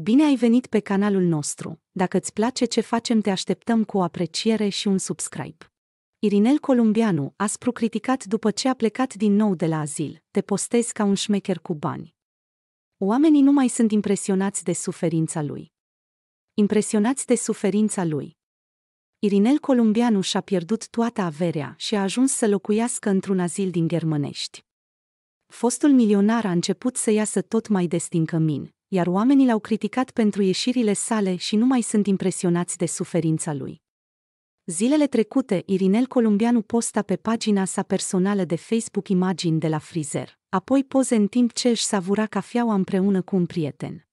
Bine ai venit pe canalul nostru. Dacă îți place ce facem, te așteptăm cu o apreciere și un subscribe. Irinel Columbianu, aspru criticat după ce a plecat din nou de la azil, te postezi ca un șmecher cu bani. Oamenii nu mai sunt impresionați de suferința lui. Impresionați de suferința lui. Irinel Columbianu și-a pierdut toată averea și a ajuns să locuiască într-un azil din Germănești. Fostul milionar a început să iasă tot mai destin cămin, iar oamenii l-au criticat pentru ieșirile sale și nu mai sunt impresionați de suferința lui. Zilele trecute, Irinel Columbianu posta pe pagina sa personală de Facebook imagini de la frizer, apoi poze în timp ce își savura cafeaua împreună cu un prieten.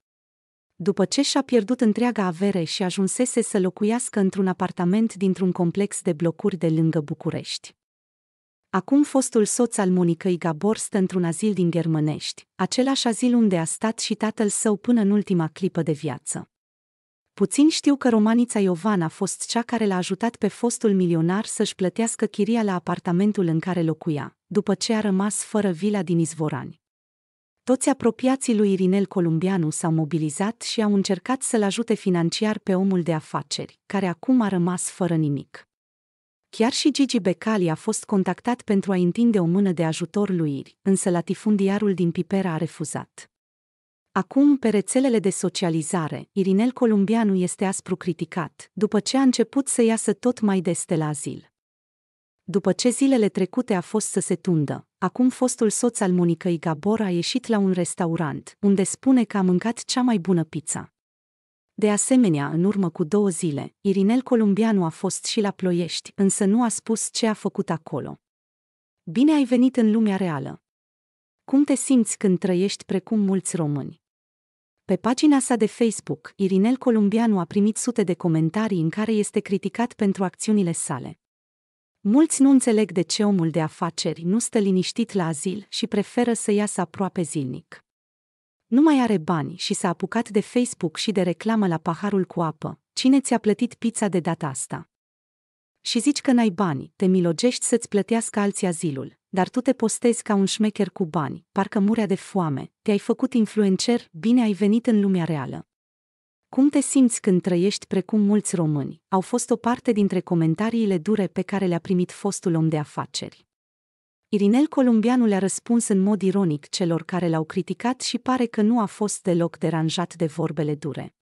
După ce și-a pierdut întreaga avere și ajunsese să locuiască într-un apartament dintr-un complex de blocuri de lângă București, Acum fostul soț al Monicăi Gabor stă într-un azil din Germănești, același azil unde a stat și tatăl său până în ultima clipă de viață. Puțin știu că romanița Iovan a fost cea care l-a ajutat pe fostul milionar să-și plătească chiria la apartamentul în care locuia, după ce a rămas fără vila din Izvorani. Toți apropiații lui Irinel Columbianu s-au mobilizat și au încercat să-l ajute financiar pe omul de afaceri, care acum a rămas fără nimic. Chiar și Gigi Becali a fost contactat pentru a întinde o mână de ajutor lui Iri, însă latifundiarul din Pipera a refuzat. Acum, pe rețelele de socializare, Irinel Columbianu este aspru criticat, după ce a început să iasă tot mai des de la azil. După ce zilele trecute a fost să se tundă, acum fostul soț al Monicăi Gabor a ieșit la un restaurant, unde spune că a mâncat cea mai bună pizza. De asemenea, în urmă cu două zile, Irinel Columbianu a fost și la Ploiești, însă nu a spus ce a făcut acolo. Bine ai venit în lumea reală! Cum te simți când trăiești precum mulți români? Pe pagina sa de Facebook, Irinel Columbianu a primit sute de comentarii în care este criticat pentru acțiunile sale. Mulți nu înțeleg de ce omul de afaceri nu stă liniștit la azil și preferă să iasă aproape zilnic. Nu mai are bani și s-a apucat de Facebook și de reclamă la paharul cu apă. Cine ți-a plătit pizza de data asta? Și zici că n-ai bani, te milogești să-ți plătească alții azilul, dar tu te postezi ca un șmecher cu bani, parcă murea de foame, te-ai făcut influencer, bine ai venit în lumea reală. Cum te simți când trăiești precum mulți români? Au fost o parte dintre comentariile dure pe care le-a primit fostul om de afaceri. Irinel Columbianu le-a răspuns în mod ironic celor care l-au criticat și pare că nu a fost deloc deranjat de vorbele dure.